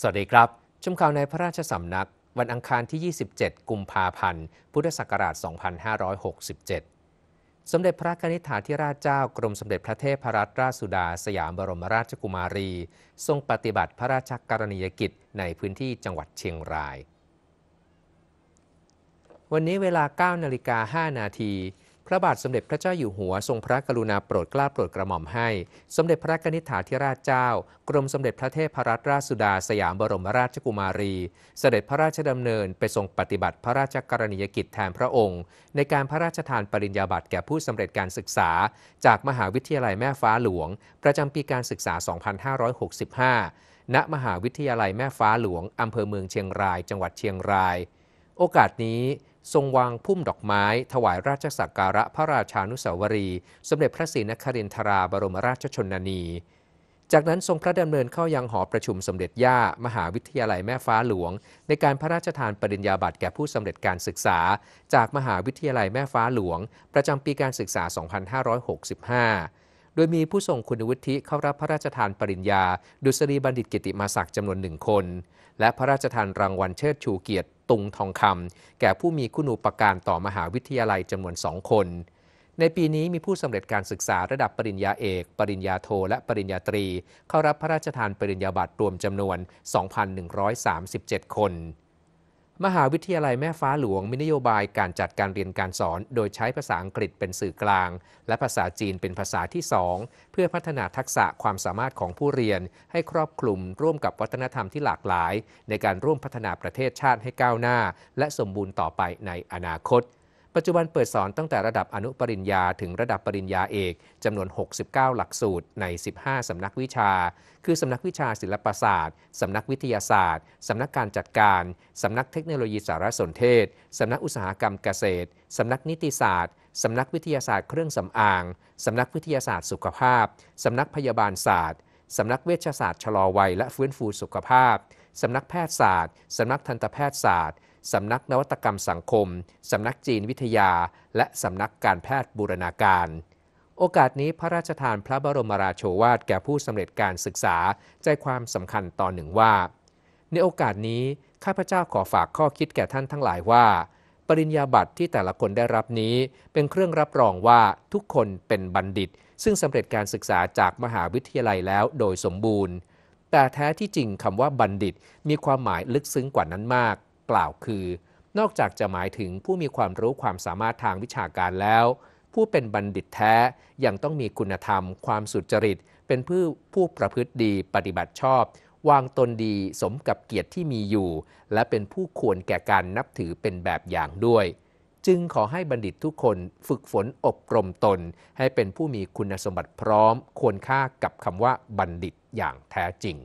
สวัสดีครับ ชมข่าวในพระราชสำนักวันอังคารที่ 27 กุมภาพันธ์ พุทธศักราช 2567 สมเด็จพระนิธิาธิราชเจ้ากรมสมเด็จพระเทพรัตนราชสุดา สยามบรมราชกุมารี ทรงปฏิบัติพระราชกรณียกิจในพื้นที่จังหวัดเชียงราย วันนี้เวลา 9 นาฬิกา5นาทีพระบาทสมเด็จพระเจ้าอยู่หัวทรงพระกรุณาโปรดเกล้าโปรดกระหม่อมให้ สมเด็จพระกนิษฐาธิราชเจ้า กรมสมเด็จพระเทพรัตนราชสุดา สยามบรมราชกุมารี เสด็จพระราชดำเนิน ไปทรงปฏิบัติพระราชกรณียกิจแทนพระองค์ ในการพระราชทานปริญญาบัตรแก่ผู้สำเร็จการศึกษา จากมหาวิทยาลัยแม่ฟ้าหลวง ประจำปีการศึกษา 2565 ณ มหาวิทยาลัยแม่ฟ้าหลวงอำเภอเมืองเชียงราย จังหวัดเชียงราย โอกาสนี้ทรงวาง พุ่ม ดอกไม้ถวายราชสักการะพระราชานุสาวรี สมเด็จพระศรีนครินทราบรมราชชนนี จากนั้นทรงพระดำเนินเข้ายังหอประชุมสมเด็จย่า มหาวิทยาลัยแม่ฟ้าหลวง ในการพระราชทานปริญญาบัตรแก่ผู้สำเร็จการศึกษา จากมหาวิทยาลัยแม่ฟ้าหลวง ประจำปีการศึกษา 2565 โดยมีผู้ทรงคุณวุฒิเข้ารับพระราชทานปริญญา ดุษฎีบัณฑิตกิติมาศักดิ์จำนวนหนึ่งคน และพระราชทานรางวัลเชิดชูเกียรติตุงทองคำแก่ผู้มีคุณูปการต่อมหาวิทยาลัยจำนวนสองคน ในปีนี้มีผู้สำเร็จการศึกษาระดับปริญญาเอก ปริญญาโท และปริญญาตรี เข้ารับพระราชทานปริญญาบัตรรวมจำนวน 2,137 คนมหาวิทยาลัยแม่ฟ้าหลวงมีนโยบายการจัดการเรียนการสอนโดยใช้ภาษาอังกฤษเป็นสื่อกลางและภาษาจีนเป็นภาษาที่สองเพื่อพัฒนาทักษะความสามารถของผู้เรียนให้ครอบคลุมร่วมกับวัฒนธรรมที่หลากหลายในการร่วมพัฒนาประเทศชาติให้ก้าวหน้าและสมบูรณ์ต่อไปในอนาคตปัจจุบันเปิดสอนตั้งแต่ระดับอนุปริญญาถึงระดับปริญญาเอก จำนวน 69 หลักสูตรใน 15 สำนักวิชา คือสำนักวิชาศิลปศาสตร์สำนักวิทยาศาสตร์สำนักการจัดการสำนักเทคโนโลยีสารสนเทศสำนักอุตสาหกรรมเกษตรสำนักนิติศาสตร์สำนักวิทยาศาสตร์เครื่องสำอางสำนักวิทยาศาสตร์สุขภาพสำนักพยาบาลศาสตร์สำนักเวชศาสตร์ชะลอวัย และฟื้นฟูสุขภาพสำนักแพทยศาสตร์สำนักทันตแพทยศาสตร์สำนักนวัตกรรมสังคม สำนักจีนวิทยา และสำนักการแพทย์บูรณาการ โอกาสนี้พระราชทานพระบรมราโชวาทแก่ผู้สำเร็จการศึกษา ใจความสำคัญตอนหนึ่งว่า ในโอกาสนี้ข้าพเจ้าขอฝากข้อคิดแก่ท่านทั้งหลายว่า ปริญญาบัตรที่แต่ละคนได้รับนี้ เป็นเครื่องรับรองว่าทุกคนเป็นบัณฑิต ซึ่งสำเร็จการศึกษาจากมหาวิทยาลัยแล้วโดยสมบูรณ์ แต่แท้ที่จริงคำว่าบัณฑิตมีความหมายลึกซึ้งกว่านั้นมากกล่าวคือ นอกจากจะหมายถึงผู้มีความรู้ความสามารถทางวิชาการแล้ว ผู้เป็นบัณฑิตแท้ยังต้องมีคุณธรรมความสุจริต เป็นผู้ผู้ประพฤติดีปฏิบัติชอบ วางตนดีสมกับเกียรติที่มีอยู่และเป็นผู้ควรแก่การนับถือเป็นแบบอย่างด้วย จึงขอให้บัณฑิตทุกคนฝึกฝนอบรมตนให้เป็นผู้มีคุณสมบัติพร้อม ควรค่ากับคำว่าบัณฑิตอย่างแท้จริง